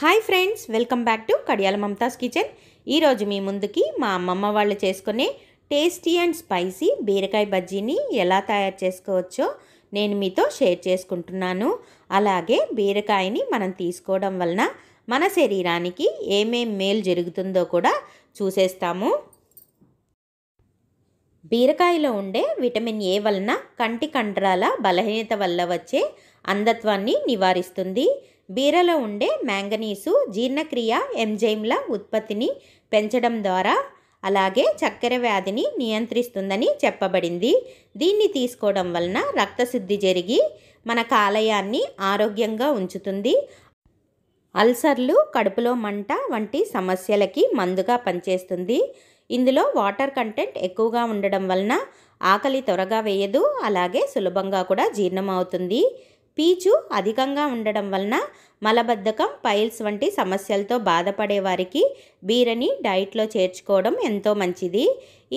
hi friends welcome back to Kadiyala Mamatha's kitchen ఈరోజు మీ ముందుకి మా అమ్మమ్మ వాళ్ళు చేసుకునే టేస్టీ అండ్ స్పైసీ బీరకాయ బజ్జీని ఎలా తయారు చేసుకోవచ్చో నేను మీతో షేర్ చేసుకుంటున్నాను అలాగే బీరకాయని మనం తీసుకోవడం వలన మన శరీరానికి ఏమేం మేలు జరుగుతుందో కూడా చూసేస్తాము బీరకాయలో ఉండే విటమిన్ ఏ వలన కంటి కండరాల బలహీనత వల్ల వచ్చే అంధత్వాన్ని నివారిస్తుంది బీరలో ఉండే మ్యాంగనీసు జీర్ణక్రియ ఎంజైమ్ల ఉత్పత్తిని పెంచడం ద్వారా అలాగే చక్కెర వ్యాధిని నియంత్రిస్తుందని చెప్పబడింది దీన్ని తీసుకోవడం వలన రక్తశుద్ధి జరిగి మన కాలయాన్ని ఆరోగ్యంగా ఉంచుతుంది అల్సర్లు కడుపులో మంట వంటి సమస్యలకి మందుగా పనిచేస్తుంది ఇందులో వాటర్ కంటెంట్ ఎక్కువగా ఉండడం వలన ఆకలి త్వరగా వేయదు అలాగే సులభంగా కూడా జీర్ణమవుతుంది పీచు అధికంగా ఉండడం వలన మలబద్ధకం పైల్స్ వంటి సమస్యలతో బాధపడే వారికి బీరని డైట్లో చేర్చుకోవడం ఎంతో మంచిది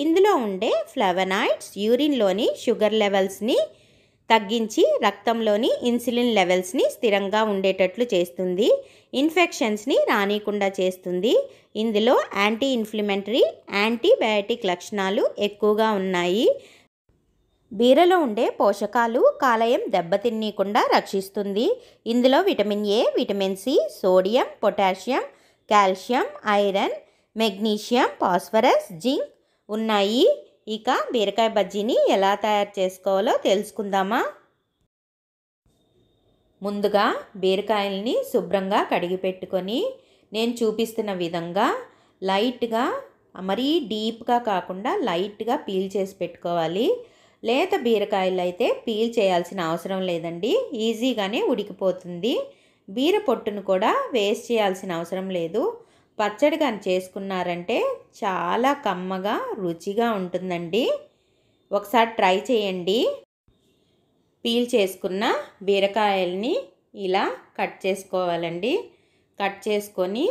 ఇందులో ఉండే ఫ్లవనాయిడ్స్ యూరిన్లోని షుగర్ లెవెల్స్ని తగ్గించి రక్తంలోని ఇన్సులిన్ లెవెల్స్ని స్థిరంగా ఉండేటట్లు చేస్తుంది ఇన్ఫెక్షన్స్ని రానియకుండా చేస్తుంది ఇందులో యాంటీ ఇన్ఫ్లిమెంటరీ యాంటీబయాటిక్ లక్షణాలు ఎక్కువగా ఉన్నాయి బీరలో ఉండే పోషకాలు కాలయం దెబ్బతినకుండా రక్షిస్తుంది ఇందులో vitamin A vitamin C sodium potassium calcium iron magnesium phosphorus zinc ఉన్నాయి ఇక బీరకాయ బజ్జీని ఎలా తయారు చేసుకోవాలో తెలుసుకుందామా ముందుగా బీరకాయల్ని శుభ్రంగా కడిగి పెట్టుకొని నేను చూపిస్తున్న విధంగా లైట్గా మరీ డీప్గా కాకుండా లైట్గా పీల్ చేసి పెట్టుకోవాలి లేత బీరకాయలు అయితే పీల్ చేయాల్సిన అవసరం లేదండి ఈజీగానే ఉడికిపోతుంది బీర పొట్టును కూడా వేస్ట్ చేయాల్సిన అవసరం లేదు పచ్చడి కానీ చేసుకున్నారంటే చాలా కమ్మగా రుచిగా ఉంటుందండి ఒకసారి ట్రై చేయండి పీల్ చేసుకున్న బీరకాయల్ని ఇలా కట్ చేసుకోవాలండి కట్ చేసుకొని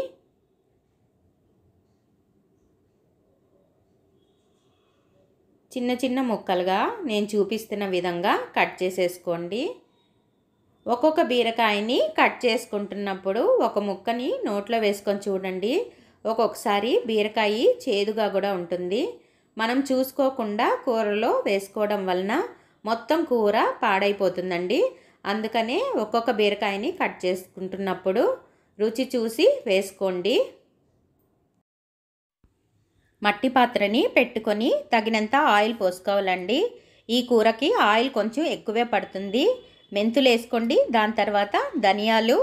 చిన్న చిన్న ముక్కలుగా నేను చూపిస్తున్న విధంగా కట్ చేసేసుకోండి ఒక్కొక్క బీరకాయని కట్ చేసుకుంటున్నప్పుడు ఒక ముక్కని నోట్లో వేసుకొని చూడండి ఒక్కొక్కసారి బీరకాయ చేదుగా కూడా ఉంటుంది మనం చూసుకోకుండా కూరలో వేసుకోవడం వలన మొత్తం కూర పాడైపోతుందండి అందుకనే ఒక్కొక్క బీరకాయని కట్ చేసుకుంటున్నప్పుడు రుచి చూసి వేసుకోండి మట్టి పాత్రని పెట్టుకొని తగినంత ఆయిల్ పోసుకోవాలండి ఈ కూరకి ఆయిల్ కొంచెం ఎక్కువే పడుతుంది మెంతులు వేసుకోండి దాని తర్వాత ధనియాలు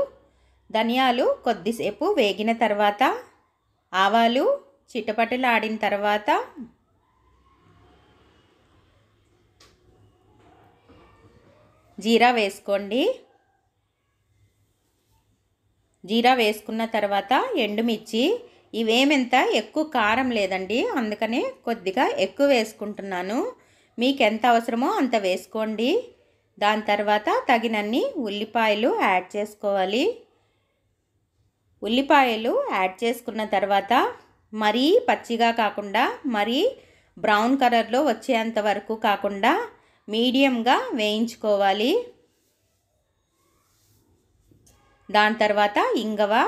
ధనియాలు కొద్దిసేపు వేగిన తర్వాత ఆవాలు చిటపటలు ఆడిన తర్వాత జీరా వేసుకోండి జీరా వేసుకున్న తర్వాత ఎండుమిర్చి ఇవేమెంత ఎక్కువ కారం లేదండి అందుకనే కొద్దిగా ఎక్కువ వేసుకుంటున్నాను మీకు ఎంత అవసరమో అంత వేసుకోండి దాని తర్వాత తగినన్ని ఉల్లిపాయలు యాడ్ చేసుకోవాలి ఉల్లిపాయలు యాడ్ చేసుకున్న తర్వాత మరీ పచ్చిగా కాకుండా మరీ బ్రౌన్ కలర్లో వచ్చేంత వరకు కాకుండా మీడియంగా వేయించుకోవాలి దాని తర్వాత ఇంగవా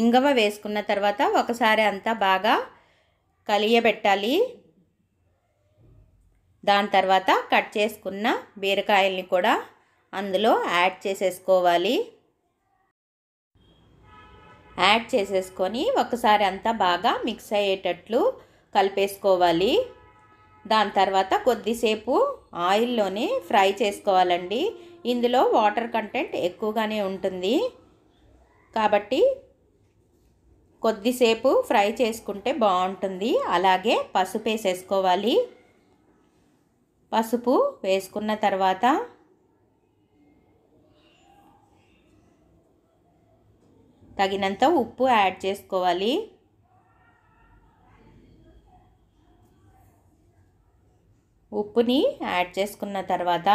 ఇంగవ వేసుకున్న తర్వాత ఒకసారి అంతా బాగా కలియబెట్టాలి దాని తర్వాత కట్ చేసుకున్న బీరకాయల్ని కూడా అందులో యాడ్ చేసేసుకోవాలి యాడ్ చేసేసుకొని ఒకసారి అంతా బాగా మిక్స్ అయ్యేటట్లు కలిపేసుకోవాలి దాని తర్వాత కొద్దిసేపు ఆయిల్లోనే ఫ్రై చేసుకోవాలండి ఇందులో వాటర్ కంటెంట్ ఎక్కువగానే ఉంటుంది కాబట్టి కొద్దిసేపు ఫ్రై చేసుకుంటే బాగుంటుంది అలాగే పసుపు వేసేసుకోవాలి పసుపు వేసుకున్న తర్వాత తగినంత ఉప్పు యాడ్ చేసుకోవాలి ఉప్పుని యాడ్ చేసుకున్న తర్వాత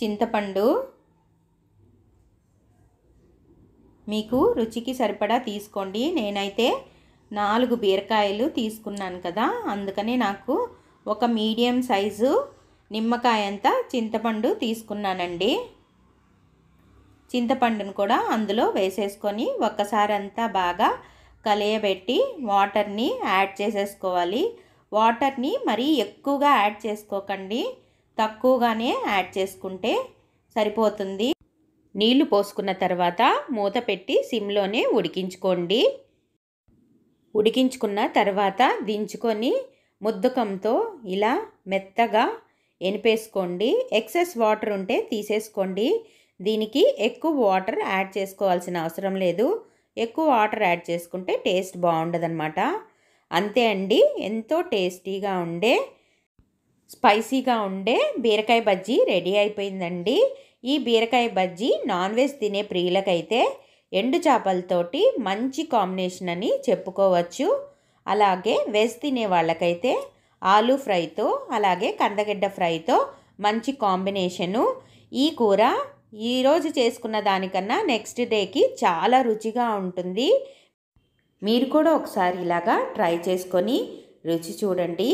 చింతపండు మీకు రుచికి సరిపడా తీసుకోండి నేనైతే నాలుగు బీరకాయలు తీసుకున్నాను కదా అందుకని నాకు ఒక మీడియం సైజు నిమ్మకాయ అంతా చింతపండు తీసుకున్నానండి చింతపండును కూడా అందులో వేసేసుకొని ఒక్కసారి అంతా బాగా కలియబెట్టి వాటర్ని యాడ్ చేసేసుకోవాలి వాటర్ని మరీ ఎక్కువగా యాడ్ చేసుకోకండి తక్కువగానే యాడ్ చేసుకుంటే సరిపోతుంది నీళ్లు పోసుకున్న తర్వాత మూత పెట్టి సిమ్లోనే ఉడికించుకోండి ఉడికించుకున్న తర్వాత దించుకొని ముద్దకంతో ఇలా మెత్తగా ఎనిపేసుకోండి ఎక్సెస్ వాటర్ ఉంటే తీసేసుకోండి దీనికి ఎక్కువ వాటర్ యాడ్ చేసుకోవాల్సిన అవసరం లేదు ఎక్కువ వాటర్ యాడ్ చేసుకుంటే టేస్ట్ బాగుండదనమాట అంతే అండి ఎంతో టేస్టీగా ఉండే స్పైసీగా ఉండే బీరకాయ బజ్జీ రెడీ అయిపోయిందండి ఈ బీరకాయ బజ్జీ నాన్ వెజ్ తినే ప్రియులకైతే ఎండు చేపలతోటి మంచి కాంబినేషన్ అని చెప్పుకోవచ్చు అలాగే వెజ్ తినే వాళ్ళకైతే ఆలు ఫ్రైతో అలాగే కందగడ్డ ఫ్రైతో మంచి కాంబినేషను ఈ కూర ఈరోజు చేసుకున్న దానికన్నా నెక్స్ట్ డేకి చాలా రుచిగా ఉంటుంది మీరు కూడా ఒకసారి ఇలాగా ట్రై చేసుకొని రుచి చూడండి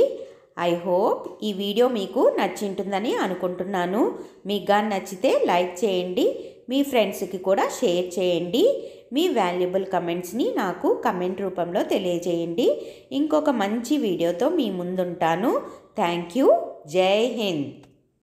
ఐ హోప్ ఈ వీడియో మీకు నచ్చింటుందని అనుకుంటున్నాను మీకు కానీ నచ్చితే లైక్ చేయండి మీ ఫ్రెండ్స్కి కూడా షేర్ చేయండి మీ వాల్యుబుల్ కమెంట్స్ని నాకు కమెంట్ రూపంలో తెలియజేయండి ఇంకొక మంచి వీడియోతో మీ ముందుంటాను థ్యాంక్ యూ జై హింద్